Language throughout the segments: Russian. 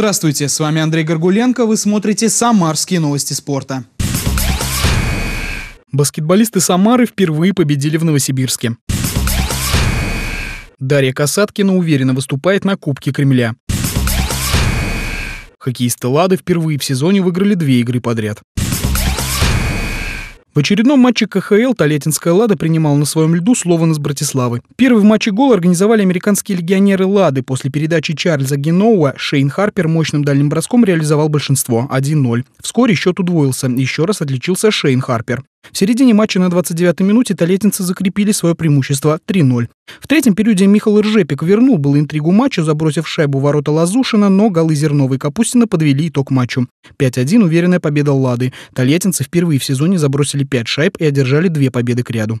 Здравствуйте, с вами Андрей Горгуленко, вы смотрите «Самарские новости спорта». Баскетболисты Самары впервые победили в Новосибирске. Дарья Касаткина уверенно выступает на Кубке Кремля. Хоккеисты «Лады» впервые в сезоне выиграли две игры подряд. В очередном матче КХЛ Толетинская «Лада» принимала на своем льду Слован из Братиславы. Первый в матче гол организовали американские легионеры «Лады». После передачи Чарльза Геноуа Шейн Харпер мощным дальним броском реализовал большинство – 1-0. Вскоре счет удвоился. Еще раз отличился Шейн Харпер. В середине матча на 29-й минуте талетинцы закрепили свое преимущество 3-0. В третьем периоде Михаил Ржепик вернул был интригу матча, забросив шайбу в ворота Лазушина, но голы Зернова и Капустина подвели итог матчу. 5-1 уверенная победа Лады. Тольяттинцы впервые в сезоне забросили 5 шайб и одержали 2 победы к ряду.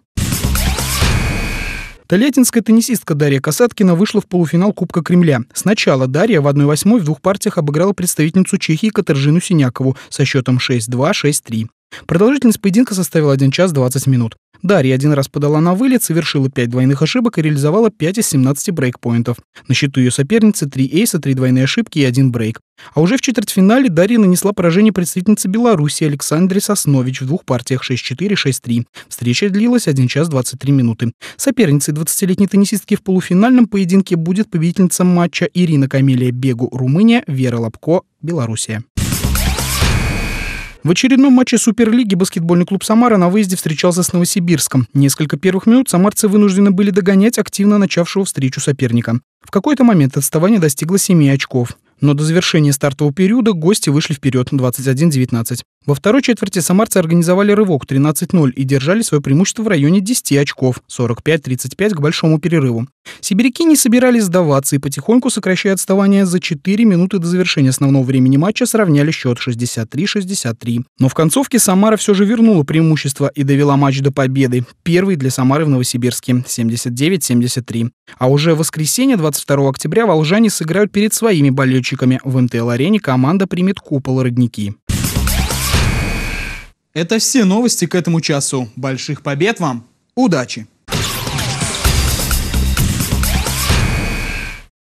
Тольяттинская теннисистка Дарья Касаткина вышла в полуфинал Кубка Кремля. Сначала Дарья в 1-8 в двух партиях обыграла представительницу Чехии Катаржину Синякову со счетом 6-2, 6-3. Продолжительность поединка составила 1 час 20 минут. Дарья один раз подала на вылет, совершила 5 двойных ошибок и реализовала 5 из 17 брейкпоинтов. На счету ее соперницы 3 эйса, 3 двойные ошибки и 1 брейк. А уже в четвертьфинале Дарья нанесла поражение представительнице Беларуси Александре Соснович в двух партиях 6-4, 6-3. Встреча длилась 1 час 23 минуты. Соперницей 20-летней теннисистки в полуфинальном поединке будет победительница матча Ирина Камелия Бегу, Румыния, Вера Лобко, Белоруссия. В очередном матче Суперлиги баскетбольный клуб «Самара» на выезде встречался с Новосибирском. Несколько первых минут самарцы вынуждены были догонять активно начавшего встречу соперника. В какой-то момент отставание достигло 7 очков но до завершения стартового периода гости вышли вперед 21-19. Во второй четверти самарцы организовали рывок 13-0 и держали свое преимущество в районе 10 очков 45-35 к большому перерыву. Сибиряки не собирались сдаваться и потихоньку, сокращая отставание, за 4 минуты до завершения основного времени матча сравняли счет 63-63. Но в концовке Самара все же вернула преимущество и довела матч до победы, первый для Самары в Новосибирске 79-73. А уже в воскресенье 22 октября волжане сыграют перед своими болельщиками болельщиками. В МТЛ-арене команда примет купол «Родники». Это все новости к этому часу. Больших побед вам! Удачи!